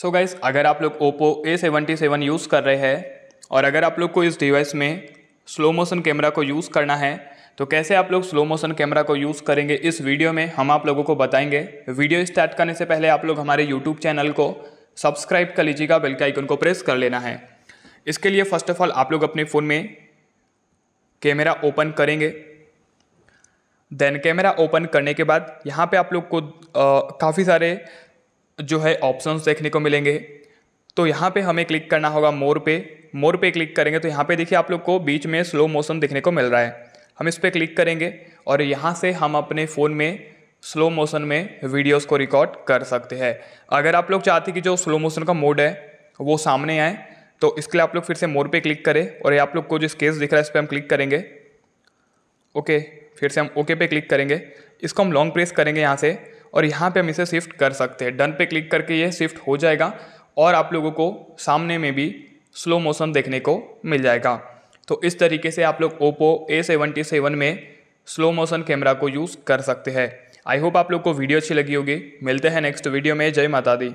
सो so guys अगर आप लोग Oppo A seventy seven use कर रहे हैं और अगर आप लोग को इस डिवाइस में स्लो मोशन कैमरा को यूज़ करना है तो कैसे आप लोग स्लो मोशन कैमरा को यूज़ करेंगे इस वीडियो में हम आप लोगों को बताएंगे वीडियो स्टार्ट करने से पहले आप लोग हमारे यूट्यूब चैनल को सब्सक्राइब कर लीजिएगा बेल के आइकन को प्रेस कर लेना है इसके लिए फ़र्स्ट ऑफ ऑल आप लोग अपने फ़ोन में कैमरा ओपन करेंगे देन कैमरा ओपन करने के बाद यहाँ पे आप लोग को काफ़ी सारे जो है ऑप्शंस देखने को मिलेंगे तो यहाँ पे हमें क्लिक करना होगा मोर पे मोर पे क्लिक करेंगे तो यहाँ पे देखिए आप लोग को बीच में स्लो मोशन देखने को मिल रहा है हम इस पर क्लिक करेंगे और यहाँ से हम अपने फ़ोन में स्लो मोशन में वीडियोस को रिकॉर्ड कर सकते हैं अगर आप लोग चाहते कि जो स्लो मोशन का मोड है वो सामने आए तो इसके लिए आप लोग फिर से मोर पे क्लिक करें और ये आप लोग को जो स्केस दिख रहा है इस पर हम क्लिक करेंगे ओके फिर से हम ओके पे क्लिक करेंगे इसको हम लॉन्ग प्रेस करेंगे यहाँ से और यहाँ पे हम इसे शिफ्ट कर सकते हैं डन पे क्लिक करके ये शिफ्ट हो जाएगा और आप लोगों को सामने में भी स्लो मोशन देखने को मिल जाएगा तो इस तरीके से आप लोग ओप्पो ए सेवेंटी सेवन में स्लो मोशन कैमरा को यूज़ कर सकते हैं आई होप आप लोग को वीडियो अच्छी लगी होगी मिलते हैं नेक्स्ट वीडियो में जय माता दी